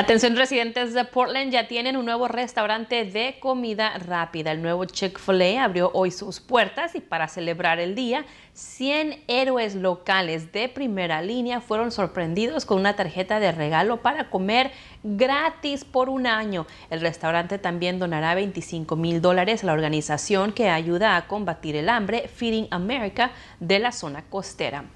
Atención residentes de Portland ya tienen un nuevo restaurante de comida rápida. El nuevo Chick-fil-A abrió hoy sus puertas y para celebrar el día, 100 héroes locales de primera línea fueron sorprendidos con una tarjeta de regalo para comer gratis por un año. El restaurante también donará 25 mil dólares a la organización que ayuda a combatir el hambre, Feeding America, de la zona costera.